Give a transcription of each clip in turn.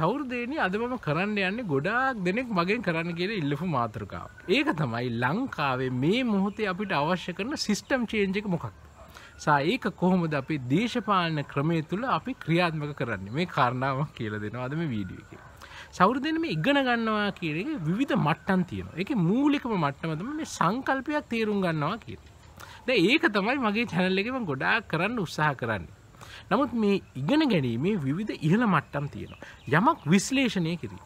සෞර්දයනි අද මම කරන්න යන්නේ ගොඩාක් දෙනෙක් මගෙන් කරන්න කියල ඉල්ලපු මාතෘකාව ඒක තමයි ලංකාවේ මේ මොහොතේ අපිට අවශ්‍ය කරන සිිස්ටම් චේන්ජක මොකක් සා ඒක කොහොමද අපි දේශපාලන ක්‍රමය තුළ අපි ක්‍රියාත්මක කරන්න මේ කාරණාවක් කියල දෙනවා අද මේ වීඩිය එක සෞරදනම ඉගෙන ගන්නවා කියරේ විධ මට්ටන් තියෙන එක මූලිකම මට්ටමතම මේ සංකල්පයක් තේරුම් ගන්නවා කිය. ද ඒක තමයි මගේ චැනල්ලෙකම ගොඩා කරන්න උත්සාහ කරන්න නමුත් මේ ඉගෙන ගැනීමේ විවිධ ඉහළ මට්ටම් තියෙනවා යමක් විශ්ලේෂණය කිරීම.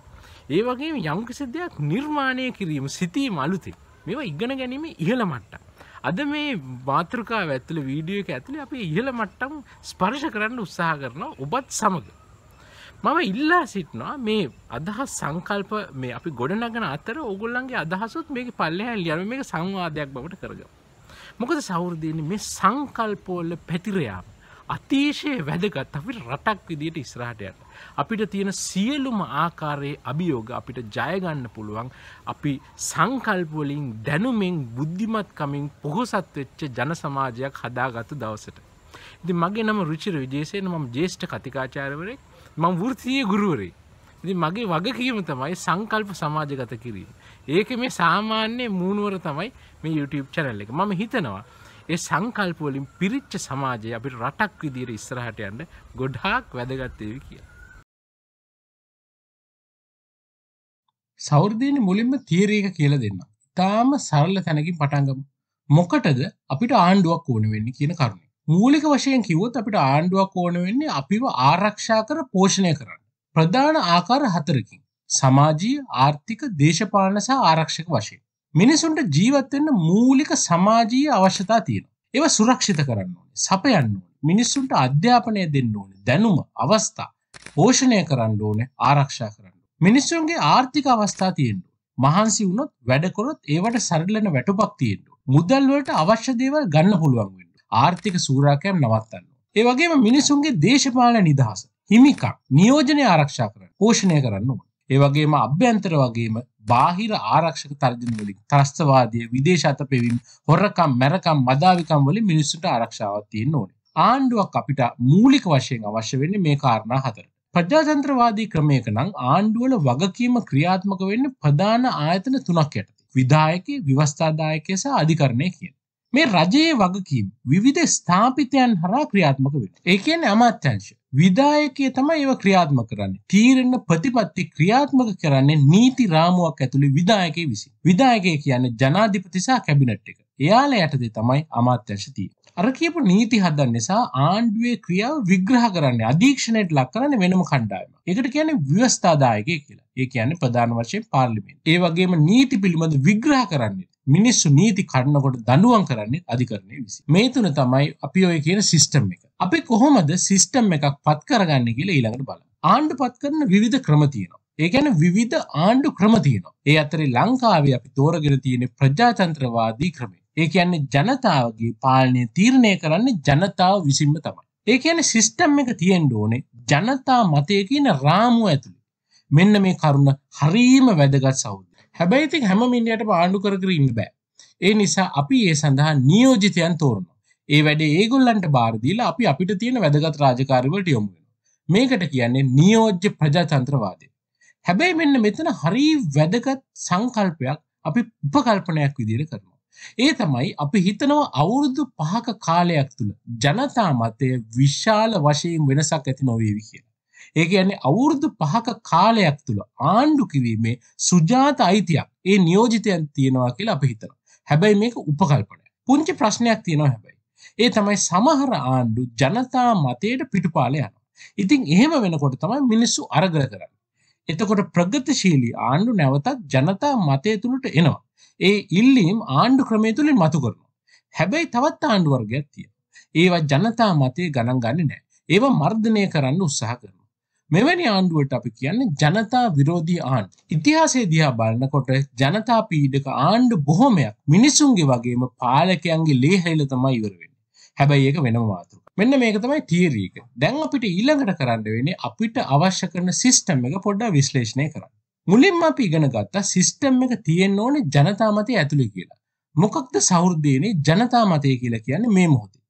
ඒ වගේ යම්කිසි දෙයක් නිර්මාණය කිරීම සිතීම අලුතින් මේවා ඉගෙන ගැනීම ඉහළ මට්ටම්. අද මේ මාතෘකා ඇතුළ වීඩියෝ එක ඇතුළේ අපි ඉහළ මට්ටම් ස්පර්ශ කරන්න උත්සාහ කරනවා ඔබත් සමග. මම ඉල්ලා සිටනවා මේ අදහස් සංකල්ප මේ අපි ගොඩනගන අතර ඔගොල්ලන්ගේ අදහසුත් මේක පල්ලෙහැල් යන මේක සංවාදයක් බවට කරග. මොකද සෞෘදයන මේ සංකල්පෝල්ල පැතිරයාම අතිශය වැදගත් අපි රටක් විදියට ඉස්රාට යන්න. අපිට තියෙන සියලුම ආකාරයේ අභියෝග අපිට ජයගන්න පුළුවන් අපි සංකල්පවලින් දැනුමෙන් බුද්ධිමත්කමින් පොහොසත් වෙච්ච ජන සමාජයක් හදාගත්තු දවසට. ඉති මගේ නම රුචිර විජේසයන මම ජේෂ්ඨ කතිකාචාරවරේ මං වෘතිය ගුරුවරේ. ඉති මගේ වගකීම තමයි සංකල්ප සමාජගත කිරීම. ඒක මේ සාමාන්‍ය මූුණුවර තමයි මේ YouTube චැනල්ල එක මම හිතනවා ඒ සංකල්පවලින් පිරිච්ච සමාජය අපිට රටක් විදිර ඉස්සරහට යන්න ගොඩාක් වැදගත්තේවි කියලා. සෞර්ධයන මුලින්ම තීරේක කියල දෙන්න. තාම සරල තැනකින් පටන්ගම. මොකටද අපිට ආණ්ඩුවක් ඕන වෙන්න කියන කරුණ. මූලික වශයෙන් කිවොත් අපිට ආණ්ඩුවක් ඕන වෙන්නේ අපිව ආරක්ෂා කර පෝෂණය කරන්න. ප්‍රධාන ආකාර හතරකින්. සමාජී ආර්ථික දේශපාලන සහ ආරක්ෂක වශයෙන්. මිනිසුන්ට ජීවත්වෙන්න මූලික සමාජීය අවශ්‍යතා තියෙන. ඒව සුරක්ෂිත කරන්න ඕන සපයන්න මිනිස්සුන්ට අධ්‍යාපනය දෙන්න ඕන දැනුම අවස්ථා පෝෂණය කරන්න ඕන ආරක්ෂා කරන්න. මිනිස්සුන්ගේ ආර්ථික අවස්ථා තියෙන්ඩු. මහන්සි වුණොත් වැඩකොරොත් ඒවට සරලන වැටපක් තියෙන්ඩු. මුදල්වලට අවශ්‍ය දේවල් ගන්න පුළුවන් වෙන්න. ආර්ථික සූරාකයම් නවත්තන්න. ඒවගේම මිනිසුන්ගේ දේශපාල නිදහස. හිමිකක් නියෝජනය ආරක්ෂා කරන්න පෝෂණය කරන්න ඕන. ඒවගේම අභ්‍යන්තර වගේම බාහිර ආරක්ෂක තර්ජන වලින් ත්‍රස්තවාදය විදේශ අත පෙවින් හොරකම් මැරකම් මදාවිකම් වලින් මිනිස්සුන්ට ආරක්ෂාවක් තියෙන්න ඕනේ. ආණ්ඩුවක් අපිට මූලික වශයෙන් අවශ්‍ය වෙන්නේ මේ කාරණා හතර. ප්‍රජාතන්ත්‍රවාදී ක්‍රමයක නම් ආණ්ඩුවල වගකීම ක්‍රියාත්මක වෙන්නේ ප්‍රධාන ආයතන තුනක් යටතේ. විධායකේ, ව්‍යවස්ථාදායකය සහ අධිකරණය කියන. මේ රජයේ වගකීම් විවිධ ස්ථාපිතයන් හරහා ක්‍රියාත්මක වෙනවා. ඒ කියන්නේ අමාත්‍යංශය විදායකය තමයි ඒව ක්‍රියාත්මක කරන්නේ. තීරණ ප්‍රතිපත්ති ක්‍රියාත්මක කරන්නේ නීති රාමුවක් ඇතුළේ විදායකය විසින්. විදායකය කියන්නේ ජනාධිපති සහ කැබිනට් එක. එයාලා යටතේ තමයි අමාත්‍යංශ තියෙන්නේ. අර කියපු නීති හදන්න නිසා ආණ්ඩුවේ ක්‍රියාව විග්‍රහ කරන්නේ අධීක්ෂණයට ලක් කරන්නේ වෙනම කණ්ඩායම. ඒකට කියන්නේ ව්‍යවස්ථාදායකය කියලා. ඒ කියන්නේ ප්‍රධාන වශයෙන් පාර්ලිමේන්තුව. ඒ වගේම නීති පිළිබඳ විග්‍රහ කරන්නේ මිනිස්සු නීති කරනකොට දඩුවන් කරන්නේ අධිකරණය විසි මේ තුන තමයි අපි ඔය කියන සිිස්ටම් එක අපි කොහොමද සිිස්ටම් එකක් පත් කරගන්න කියලා ඊළඟට බල ආණ්ඩු පත් කරන විධ ක්‍රමතියනවා ඒගැන විධ ආණ්ඩු ක්‍රමතියනවා ඒ අතරේ ලංකාවේ අපි තෝරගෙන තියෙන ප්‍රජාතන්ත්‍රවාදී ක්‍රමේ ඒ කියන්නේ ජනතාවගේ පාලනය තීරණය කරන්නේ ජනතාව විසින්ම තමයි ඒ කියන සිිස්ටම් එක තියෙන් ඕනේ ජනතා මතය කියන රාමුව ඇතුළි මෙන්න මේ කරුණ හරීම වැදගත් සෞද හැබැයි ඉතින් හැම මිනිහට පාණ්ඩු කර කර ඉන්න බෑ. ඒ නිසා අපි ඒ සඳහා නියෝජිතයන් තෝරනවා. ඒ වැඩේ ඒගොල්ලන්ට බාර දීලා අපි අපිට තියෙන වැදගත් රාජකාරිවලට යොමු වෙනවා. මේකට කියන්නේ නියෝජ්‍ය ප්‍රජාතන්ත්‍රවාදය. හැබැයි මෙන්න මෙතන හරි වැදගත් සංකල්පයක් අපි උපකල්පනයක් විදිහට කරනවා. ඒ තමයි අපි හිතනවා අවුරුදු පහක කාලයක් තුළ ජනතා මතය විශාල වශයෙන් වෙනසක් ඇති නොවේවි කියලා. ඒ කියන්නේ අවුරුදු පහක කාලයක් තුළ ආණ්ඩු කිරීමේ සුජාත අයිතියක් ඒ නියෝජිතයන් තියෙනවා කියලා අපි හිතනවා. හැබැයි මේක උපකල්පනය. පුංචි ප්‍රශ්නයක් තියෙනවා හැබැයි. ඒ තමයි සමහර ආණ්ඩු ජනතා මතයට පිටුපාල යනවා. ඉතින් එහෙම වෙනකොට තමයි මිනිස්සු අරගල කරන්නේ. එතකොට ප්‍රගතිශීලී ආණ්ඩු නැවතත් ජනතා මතය තුළට එනවා. ඒ ඉල්ලීම් ආණ්ඩු ක්‍රමය තුළින් මතු කරනවා. හැබැයි තවත් ආණ්ඩු වර්ගයක් තියෙනවා. ඒවා ජනතා මතය ගණන් ගන්නේ නැහැ. ඒවා මර්ධනය කරන්න උත්සාහ කරනවා. මෙවැනි ආණ්ඩුවට අපි කියන්නේ ජනතා විරෝධී ආණ්ඩ. ඉතිහාසයේ දිහා බලනකොට ජනතා පීඩක ආණ්ඩු බොහොමයක් මිනිසුන්ගේ වගේම පාලකයන්ගේ ලේහැයිල තමයි ඉවර වෙන්නේ. හැබැයි ඒක වෙනම මාතෘකාවක්. මෙන්න මේක තමයි තියරි එක. දැන් අපිට ඊළඟට කරන්න වෙන්නේ අපිට අවශ්‍ය කරන සිස්ටම් එක පොඩ්ඩක් විශ්ලේෂණය කරන්න. මුලින්ම අපි ඉගෙන ගත්තා සිස්ටම් එක තියෙන්න ඕනේ ජනතා මතය ඇතුළේ කියලා. මොකක්ද සෞර්ධයනේ ජනතා මතය කියලා කියන්නේ මේ මොහොතේ.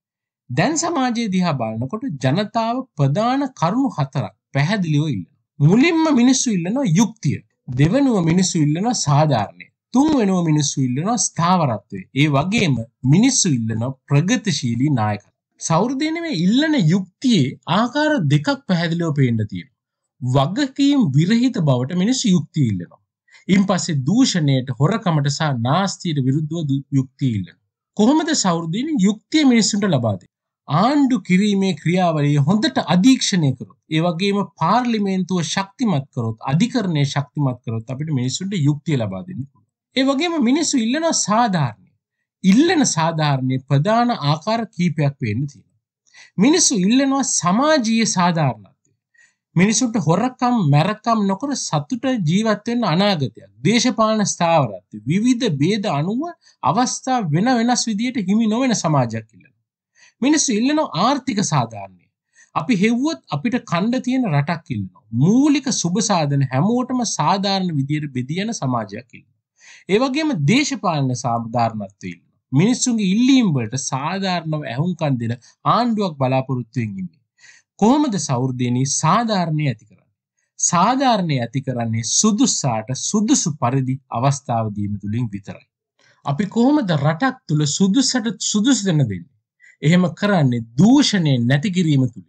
දැන් සමාජයේ දිහා බලනකොට ජනතාව ප්‍රධාන කරුණු හතරක් පැහැදිලිෝ ඉල්ල. මුලින්ම මිනිස්සු ඉල්ලනවා යුක්තිය. දෙවනුව මිනිස්සු ඉල්ලන සාධාරණය. තුන්වෙනුව මිනිස්සු ඉල්ලන ස්ථාවරත්වය. ඒ වගේම මිනිස්සු ඉල්ලන ප්‍රගතිශීලී නායක. සෞර්ධයනවේ ඉල්ලන යුක්තියේ ආකාර දෙකක් පැහැදිලිෝ පේන්ඩ තියෙන. වගකීම් විරහිත බවට මිනිස් යුක්ති ඉල්ලනවා. ඉන් පස්සේ දූෂණයට හොරකමට සහ නාස්තීට විරුද්ධව යුක්ති ඉල්ලන. කොහොමද සෞර්ධීන යුක්තිය මිනිස්සුන්ට ලබාද. ආණ්ඩු කිරීමේ ක්‍රියාවලිය හොඳට අධීක්ෂණය කරොත් ඒ වගේම පාර්ලිමේන්තුව ශක්තිමත් කරොත් අධිකරණය ශක්තිමත් කරොත් අපිට මිනිස්සුන්ට යුක්තිය ලබා දෙන්න ඒ වගේම මිනිස්සු ඉල්ලන සාධාරණය ඉල්ලන සාධාරණය ප්‍රධාන ආකාර කීපයක් වෙන්න තියෙනවා මිනිස්සු ඉල්ලනවා සමාජීය සාධාරණත්වය මිනිසුන්ට හොරකම් මැරකම් නොකර සතුට ජීවත් වෙන්න අනාගතයක් දේශපාලන ස්ථාවරත්වය විවිධ ભેද අනුව අවස්ථා වෙන වෙනස් විදියට හිමි නොවන සමාජයක් ඉල්ලනවා මිනිස්සු ඉල්ලනෝ ආර්ථික සාධාරණය. අපි හෙව්වොත් අපිට කණ්ඩ තියෙන රටක් ඉල්ලන. මූලික සුභසාධන හැමෝටම සාධාරණ විදියට බෙදියන සමාජයක් ඉල්ල. ඒවගේම දේශපාලන සාධාරණත්ව ඉල්ල. මිනිස්සුන්ගේ ඉල්ලීම්බලට සාධාරණව ඇහුම්කන් දෙන ආණ්ඩුවක් බලාපොරොත්තුවෙන් ඉන්නේ. කොහොමද සෞර්ධයනී සාධාරණය ඇති කරන්න. සාධාරණය ඇති කරන්නේ සුදුස්සාට සුදුසු පරිදි අවස්ථාවදීම තුළින් විතරයි. අපි කොහොමද රටක් තුළ සුදුසට සුදුසු දෙන දෙන්නේ. එහෙම කරන්නේ දූෂණය නැති කිරීම තුළින්.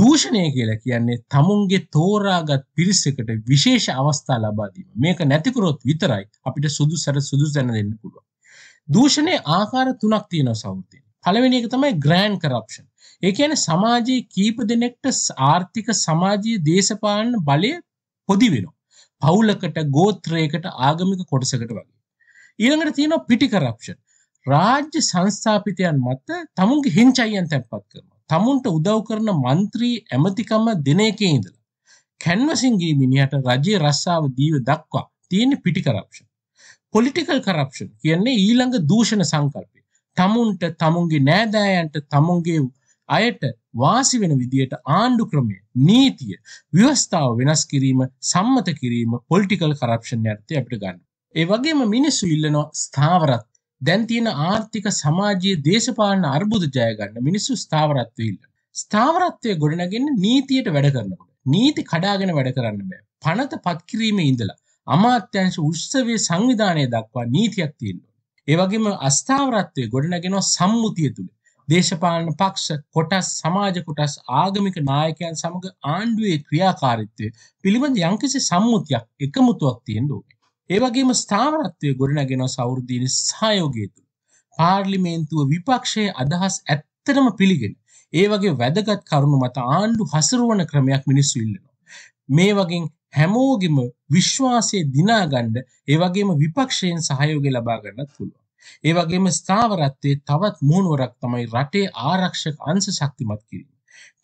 දූෂණය කියලා කියන්නේ තමුන්ගේ තෝරාගත් පිරිසකට විශේෂ අවස්ථා ලබාදීම මේක නැතිකරොත් විතරයි අපිට සුදු සැර සුදු දැන දෙන්න පුළුවන් දූෂණය ආකාර තුනක් තියෙනවා සෞෘතියෙන් පළවෙනි එක තමයි ග්‍රෑන්් කරප්ෂන් ඒ කියන සමාජයේ කීප දෙනෙක්ට ආර්ථික සමාජීය දේශපාලන බලය පොදි වෙනවා පවුලකට ගෝත්‍රයකට ආගමික කොටසකට වගේ ඊළඟට තියෙනවා පිටි කරප්ෂන් රාජ්‍ය සංස්ථාපිතයන් මත තමුන්ගේ හිංචයියන් තැන්පත් කරනවා. තමුන්ට උදව් කරන මන්ත්‍රී ඇමතිකම දෙන එකේ ඉඳලා. කැන්වසින්ගේ මිනිහට රජයේ රස්සාව දීව දක්වා තියෙන පිටි කරප්ෂන්. පොලිටිකල් කරප්ෂන් කියන්නේ ඊළඟ දූෂණ සංකල්පය. තමුන්ට තමුන්ගේ නෑදෑයන්ට තමුන්ගේ අයට වාසි වෙන විදියට ආණ්ඩු ක්‍රමය නීතිය ව්‍යවස්ථාව වෙනස් කිරීම සම්මත කිරීම පොලිටිකල් කරප්ෂන් යටතේ අපිට ගන්න. ඒ වගේම මිනිස්සු ඉල්ලනවා ස්ථාවරත් දැන් තියෙන ආර්ථික සමාජයේ දේශපාලන අර්බුද ජයගන්න මිනිස්සු ස්ථාවරත්වවිල්ල. ස්ථාවරත්වය ගොඩනගෙන නීතියට වැඩ කරනකොට. නීති කඩාගෙන වැඩ කරන්න බෑ. පනත පත්කිරීම ඉඳලා. අමාත්‍යංශ උත්සවේ සංවිධානය දක්වා නීතියක් තියෙන්න්න. ඒවගේම අස්ථාවරත්වය ගොඩනගෙන සම්මුතිය තුළ. දේශපාලන පක්ෂ කොටස් සමාජ කොටස් ආගමික නායකයන් සමඟ ආණ්ඩුවේ ක්‍රියාකාරිත්වය පිළිබඳ යංකිසි සම්මුතියක් එකමුතුවක් තියෙන් ඕනේ. ඒවගේම ස්ථාවරත්වය ගොඩනගෙන සෞෘද්ධීන සහයෝගේතු. පාර්ලිමේන්තුව විපක්ෂයේ අදහස් ඇත්තරම පිළිගෙන. ඒවගේ වැදගත් කරුණු මත ආණ්ඩු හසරුවන ක්‍රමයක් මිනිස්සු ඉල්ලනවා. මේ වගේ හැමෝගෙම විශ්වාසය දිනාගණ්ඩ ඒවගේම විපක්ෂයෙන් සහයෝග ලබාගන්න පුළුවන්. ඒවගේම ස්ථාවරත්තේ තවත් මූුණුවරක් තමයි රටේ ආරක්ෂක අන්ස ශක්තිමත් කිරීම.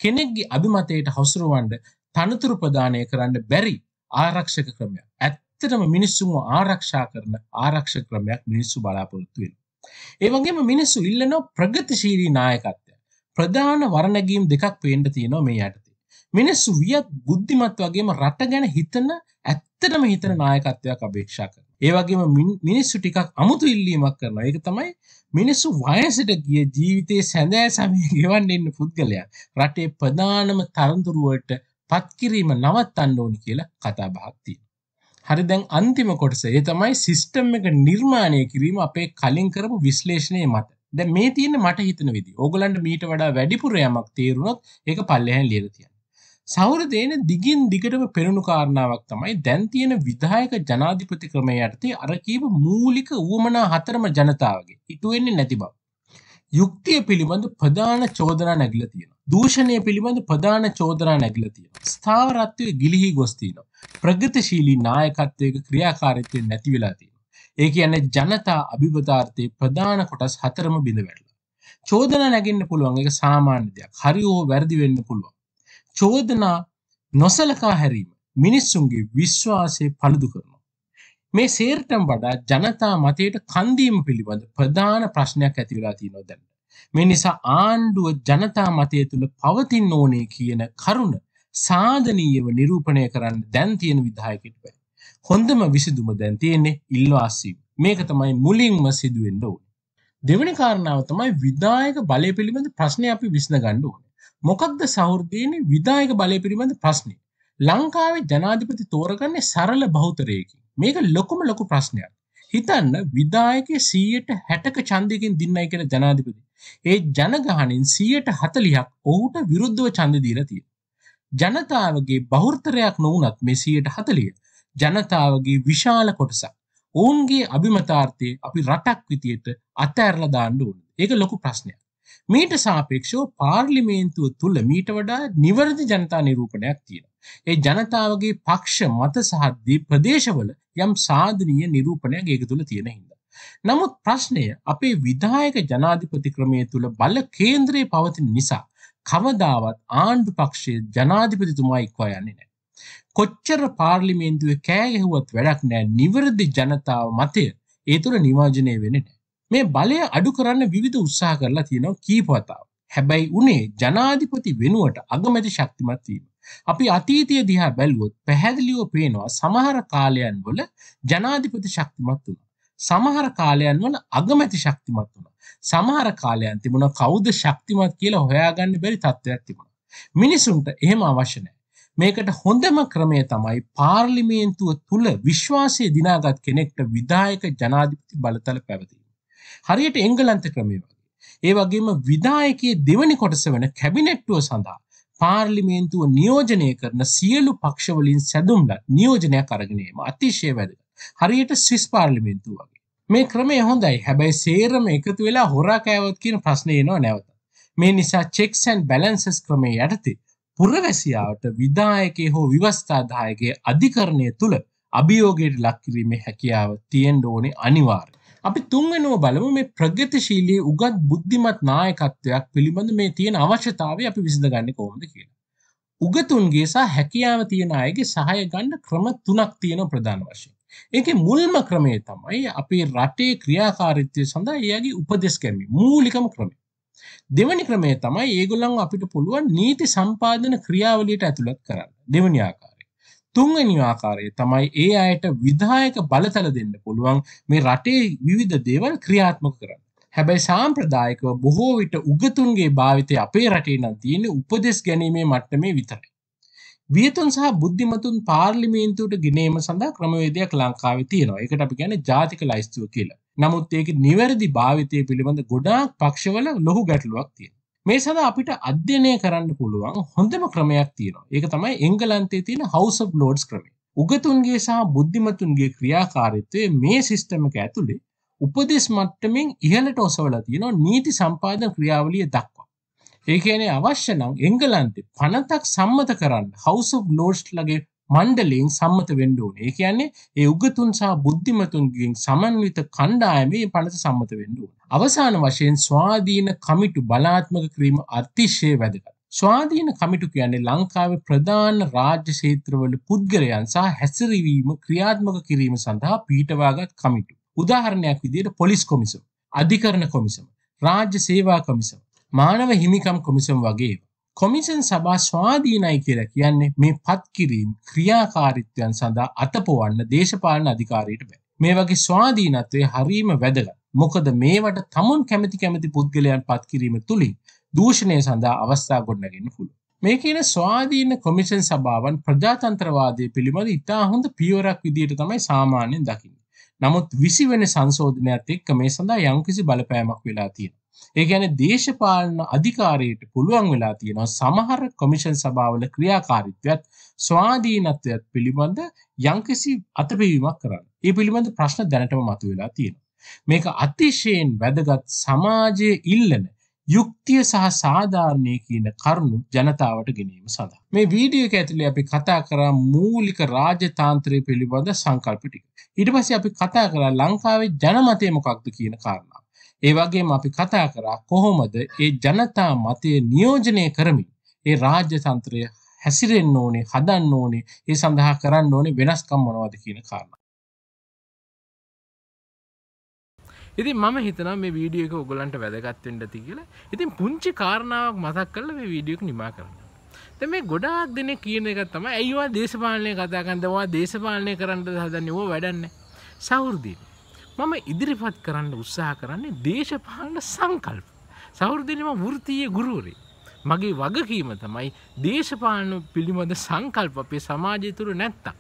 කෙනෙක්ගේ අභිමතයට හසුරුවන්ඩ තනතුරු ප්‍රදානය කරන්න බැරි ආරක්ෂක ක්‍රමයක් ඇත් ඇත්තටම මිනිස්සුම ආරක්ෂා කරන ආරක්ෂක ක්‍රමයක් මිනිස්සු බලාපොරොත්තු වෙනවා. ඒ වගේම මිනිස්සු ඉල්ලන ප්‍රගතිශීලී නායකත්වය. ප්‍රධාන වරණැගීම් දෙකක් පේන්න තියෙනවා මේ යටතේ. මිනිස්සු වියත් බුද්ධිමත් වගේම රට ගැන හිතන ඇත්තටම හිතන නායකත්වයක් අපේක්ෂා කරනවා. ඒ වගේම මිනිස්සු ටිකක් අමුතු ඉල්ලීමක් කරනවා. ඒක තමයි මිනිස්සු වයසට ගිය ජීවිතයේ සැඳෑ සමය ගෙවන්න ඉන්න පුද්ගලයා රටේ ප්‍රධානම තරඳුරුවට පත්කිරීම නවත්තන්න ඕනි කියලා කතා බහක් තියෙනවා. හරි දැන් අන්තිම කොටස ඒ තමයි සිිස්ටම් එක නිර්මාණය කිරීම අපේ කලින් කරපු විශ්ලේෂණය මත දැ මේ තියෙන මට හිතන විදි ඕගලන්ට මීට වඩා වැඩිපුරයමක් තේරුණොත් ඒක පල්ලහැන් ලියරතියන් සෞරදයන දිගින් දිගටම පෙරුණු කාරණාවක් තමයි දැන් තියෙන විදායක ජනාධිපති ක්‍රමය යටතේ අරකීව මූලික වුවමනා හතරම ජනතාවගේ ඉටුවෙන්නේ නැති බව යුක්තිය පිළිබඳ ප්‍රධාන චෝදනා නැගිල තියෙන. දූෂණය පිළිබඳ ප්‍රධාන චෝදනා නැගිල තියෙන. ස්ථාවරත්වය ගිලිහි ගොස්තිීන. ප්‍රගතිශීලී නායකත්වයක ක්‍රියාකාරිත්වය නැති වෙලා තියෙන. ඒ කියන ජනතා අභිපධාර්ථය ප්‍රධාන කොටස් හතරම බිඳ වැටලා. චෝදන නැගන්න පුළුවන් එක සාමාන්‍ය දෙයක් හරි හෝ වැරදි වෙන්න පුළුවන්. චෝදනා නොසලකා හැරීම මිනිස්සුන්ගේ විශ්වාසය පළුදු කරනවා. මේ සේර්ටම් වඩා ජනතා මතයට කන්දීම පිළිබඳ ප්‍රධාන ප්‍රශ්නයක් ඇතිවෙලා තියනො දැන්න. මේ නිසා ආණ්ඩුව ජනතා මතය තුළ පවතින් ඕනේ කියන කරුණ සාධනීයව නිරූපණය කරන්න දැන්තියෙන විදායකට බැ. හොඳම විසිදුම දැන්තියෙන්නේ ඉල්වාසීම මේක තමයි මුලින්ම සිදුවෙන්ඩ ඕන. දෙවනි කාරණාව තමයි විදායක බලය පිළිබඳ ප්‍රශ්නය අපි විශ්න ගණ්ඩ ඕන. මොකක්ද සෞෘදයන විදායක බලය පිළිබඳ ප්‍රශ්නය. ලංකාවේ ජනාධිපති තෝරගන්නේ සරල බෞතරයකින්. මේක ලොකුම ලොකු ප්‍රශ්නයක්. හිතන්න විදායක සීයට හැටක චන්දයකින් දින්නයි කෙන ජනාධිපති. ඒ ජනගහනින් සීයට හතලියක් ඔහුට විරුද්ධව චන්ද දීරතිය. ජනතාවගේ බෞෘතරයක් නොවනත් මේ සීයට හතලිය ජනතාවගේ විශාල කොටසක්. ඔවුන්ගේ අභිමතාර්ථය අපි රටක් විතියට අතඇරල දාණ්ඩ ඕන ඒක ලොකු ප්‍රශ්නයක්. මීට සාපේක්ෂෝ පාර්ලිමේන්තුව තුළ මීට වඩා නිවරදි ජනතා නිරූපණයක් තියෙන. ඒ ජනතාවගේ පක්ෂ මත සහදී ප්‍රදේශවල යම් සාධනීය නිරූපණයක් ඒක තුළ තියෙන හින්ද. නමුත් ප්‍රශ්නය අපේ විදායක ජනාධිපති ක්‍රමය තුළ බල කේන්ද්‍රයේ පවතින නිසා කවදාවත් ආණ්ඩු පක්ෂයේ ජනාධිපතිතුමා ඉක්වා යන්නේ නෑ. කොච්චර පාර්ලිමේන්තුව කෑගෙහුවත් වැඩක් නෑ නිවරදි ජනතාව මතය ඒ තුළ නිවාජනය වෙන මේ බලය අඩු කරන්න විවිධ උත්සාහ කරලා තියෙනව කීපවතාව. හැබැයි උනේ ජනාධිපති වෙනුවට අගමැති ශක්තිමත් වීම. අපි අතීතය දිහා බැලුවොත් පැහැදිලිව පේනවා සමහර කාලයන් වල ජනාධිපති ශක්තිමත් වුණ. සමහර කාලයන් වල අගමැති ශක්තිමත් වුණ. සමහර කාලයන් තිබුණ කෞද ශක්තිමත් කියලා හොයාගන්න බැරි තත්ත්වයක් තිබුණ. මිනිසුන්ට එහෙම අවශ්‍යනෑ. මේකට හොඳම ක්‍රමය තමයි පාර්ලිමේන්තුව තුළ විශ්වාසය දිනාගත් කෙනෙක්ට විදායක ජනාධිපති බලතල පැවතිීම. හරියට එංගලන්ත ක්‍රමේ වගේ. ඒ වගේම විදායකයේ දෙවනි කොටස වෙන කැබිනෙට්ටුව සඳහා පාර්ලිමේන්තුව නියෝජනය කරන සියලු පක්ෂවලින් සැදුම්ල නියෝජනයක් අරගෙනීම අතිශය වැදග. හරියට ස්විස් පාර්ලිමේන්තු වගේ. මේ ක්‍රමේ හොඳයි හැබැයි සේරම එකතු වෙලා හොරා කෑවත් කියන ප්‍රශ්නයනවා නැවත. මේ නිසා චෙක්සැන් බැලන්සස් ක්‍රමේ යටති පුරවැසියාවට විදායකේ හෝ විවස්ථාදායගේ අධිකරණය තුළ අභියෝගයට ලක්කිරීමේ හැකියාව තියෙන් ඕනේ අනිවාර්ය. අපි තුන්වෙනුව බලමු මේ ප්‍රගතිශීලී උගත් බුද්ධිමත් නායකත්වයක් පිළිබඳ මේ තියෙන අවශ්‍යතාවය අපි විසඳගන්න කොහොමද කියලා. උගතුන්ගේ සහ හැකියාව තියෙන අයගේ සහය ගන්න ක්‍රම තුනක් තියෙන ප්‍රධාන වශයෙන්. ඒකේ මුල්ම ක්‍රමය තමයි අපේ රටේ ක්‍රියාකාරීත්වය සඳහා එයාගේ උපදෙස් ගැනීම මූලිකම ක්‍රමය. දෙවැනි ක්‍රමය තමයි ඒගොල්ලන් අපිට පුළුවන් නීති සම්පාදන ක්‍රියාවලියට ඇතුළත් කරන්න. දෙවැනි ආකාරය තුන්වැනි ආකාරයේ තමයි ඒ අයට විධායක බලතල දෙන්න පුළුවන් මේ රටේ විවිධ දේවල් ක්‍රියාත්මක කරන්න. හැබැයි සාම්ප්‍රදායකව බොහෝ විට උගතුන්ගේ භාවිතය අපේ රටේ නම් තියෙන උපදෙස් ගැනීමේ මට්ටමේ විතරයි. වියතුන් සහ බුද්ධිමතුන් පාර්ලිමේන්තුවට ගෙනීම සඳහා ක්‍රමවේදයක් ලංකාවේ තියෙනවා. ඒකට අපි කියන්නේ ජාතික ලයිස්තුව කියලා. නමුත් ඒක නිවැරදි භාවිතය පිළිබඳ ගොඩාක් පක්ෂවල ලොහු ගැටලුවක් තියෙනවා. මේ සඳ අපිට අධ්‍යනය කරන්න පුළුවන් හොඳම ක්‍රමයක් තියෙනවා ඒක තමයි එංගලන්තේ තියෙන හවස ලෝඩ්ස් ක්‍රමේ උගතුන්ගේ සහ බුද්ධිමතුන්ගේ ක්‍රියාකාරිත්වය මේ සිස්ටමක ඇතුළේ උපදෙස් මට්ටමින් ඉහලට ඔසවල තියෙනවා නීති සම්පාදන ක්‍රියාවලිය දක්වා ඒකනේ අවශ්‍ය නම් එංගලන්තේ පනතක් සම්මත කරන්න හවස ලෝඩ්ස් ලගේ මණ්ඩලයෙන් සම්මත වෙන්න ඕනේ. ඒ කියන්නේ ඒ උගතුන් සහ බුද්ධිමතුන්ගෙන් සමන්විත කණ්ඩායමේ පනත සම්මත වෙන්න ඕනේ. අවසාන වශයෙන් ස්වාධීන කමිටු බලාත්මක කිරීම අතිශය වැදගත්. ස්වාධීන කමිටු කියන්නේ ලංකාවේ ප්‍රධාන රාජ්‍ය ක්ෂේත්‍රවල පුද්ගලයන් සහ හැසිරවීම ක්‍රියාත්මක කිරීම සඳහා පීඨවාගත් කමිටු. උදාහරණයක් විදිහට පොලිස් කොමිසම, අධිකරණ කොමිසම, රාජ්‍ය සේවා කොමිසම, මානව හිමිකම් කොමිසම වගේ කොමිසන් සභා ස්වාධීනයි කියලා කියන්නේ මේ පත්කිරීම් ක්‍රියාකාරිත්වයන් සඳහා අතපොවන්න දේශපාලන අධිකාරයට බෑ. මේ වගේ ස්වාධීනත්වය හරීම වැදගත්. මොකද මේවට තමුන් කැමති කැමති පුද්ගලයන් පත්කිරීම තුළින් දූෂණය සඳහා අවස්ථා ගොඩනගන්න පුළුව. මේ කියන ස්වාධීන කොමිෂන් සභාවන් ප්‍රජාතන්ත්‍රවාදය පිළිබඳ ඉතා හොඳ පියවරක් විදියට තමයි සාමාන්‍යෙන් දකින්න. නමුත් විසිවෙන සංශෝධනයක් එක්ක මේ සඳහා යම්කිසි බලපෑමක් වෙලා තියෙන. ඒ කියන්නේ දේශපාලන අධිකාරියට පුළුවන් වෙලා තියෙනවා සමහර කොමිෂන් සභාවල ක්‍රියාකාරීත්වයත් ස්වාධීනත්වයත් පිළිබඳ යම්කිසි අතපෙවීමක් කරන්න. ඒ පිළිබඳ ප්‍රශ්න දැනටම මතුවලා තියෙනවා. මේක අතිශයෙන් වැදගත් සමාජයේ ඉල්ලන යුක්තිය සහ සාධාරණය කියන කරුණු ජනතාවට ගැනීම සඳහා. මේ වීඩියෝ එක ඇතුලේ අපි කතා කරා මූලික රාජ්‍යතාන්ත්‍රය පිළිබඳ සංකල්ප ටික. ඊට පස්සේ අපි කතා කරා ලංකාවේ ජනමතය මොකක්ද කියන කාරණා. ඒ වගේම අපි කතා කරා කොහොමද ඒ ජනතා මතය නියෝජනය කරමින් ඒ රාජ්‍ය තන්ත්‍රය හැසිරෙන්න ඕනේ හදන්න ඕනේ ඒ සඳහා කරන්න ඕනේ වෙනස්කම් මොනවද කියන කාරණා. ඉතින් මම හිතන මේ වීඩියෝ එක ඔයගලන්ට වැදගත් වෙන්න ඇති කියලා. ඉතින් පුංචි කාරණාවක් මතක් කරලා මේ වීඩියෝ එක නිමා කරන්න. දැන් මේ ගොඩාක් දෙනෙක් කියන එක තමයි ඇයිවා දේශපාලනය කතා කරනවා දේශපාලනය කරන්න හදන්නේ ඕවා වැඩන්නේ. සෞර්දීන. මම ඉදිරිපත් කරන්න උත්සාහ කරන්නේ දේශපාලන සංකල්ප. සෞෘදනම වෘතිය ගුරුවරේ. මගේ වගකීම තමයි දේශපාලන පිළිබඳ සංකල්ප අපේ සමාජය තුර නැත්තම්.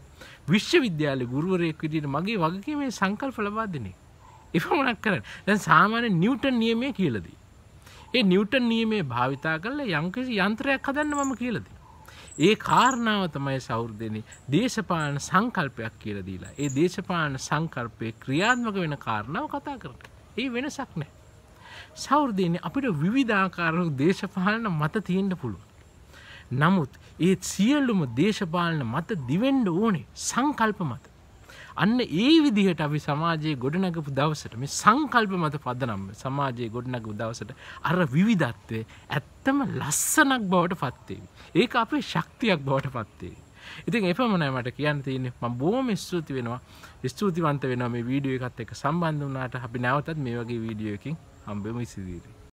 විශ්වවිද්‍යාල ගුරුවරයෙක් විදිට මගේ වගකීමේ සංකල්ප ලබාදනේ. එපමනක් කරන්න දැන් සාමාන්‍ය නිියවටන් නියමය කියලදී. ඒ නිියවටන් නියමේ භාවිතා කරල යංකිසි යන්ත්‍රයක් හදන්න මම කියලදී. ඒ කාරණාව තමයි සෞර්ධනය දේශපාලන සංකල්පයක් කියලදීලා. ඒ දේශපාලන සංකල්පය ක්‍රියාත්මක වෙන කාරණාව කතා කරට. ඒ වෙනසක් නෑ. සෞර්ධයන අපිට විවිධාකාරණු දේශපාලන මත තියෙන්ට පුළුව. නමුත් ඒත් සියල්ලුම දේශපාලන මත දිවෙන්ඩ ඕනේ සංකල්ප මත. අන්න ඒ විදිහට අපි සමාජයේ ගොඩනැගපු දවසට මේ සංකල්ප මත පදනම් සමාජයේ ගොඩනැගු දවසට අර විවිධත්වය ඇත්තම ලස්සනක් බවට පත්තේවි. ඒක අපේ ශක්තියක් බවට පත්තේවි. ඉතින් එපමණයි මට කියන්න තියන්නේ ම බෝම ස්තුති වෙනවා ස්තුතිවන්ත වෙනවා මේ වීඩියෝ එකත් එක සම්බන්ධ වනාට අපි නැවතත් මේ වගේ වීඩියෝ එකින් හම්බෙම ඉසිදීරී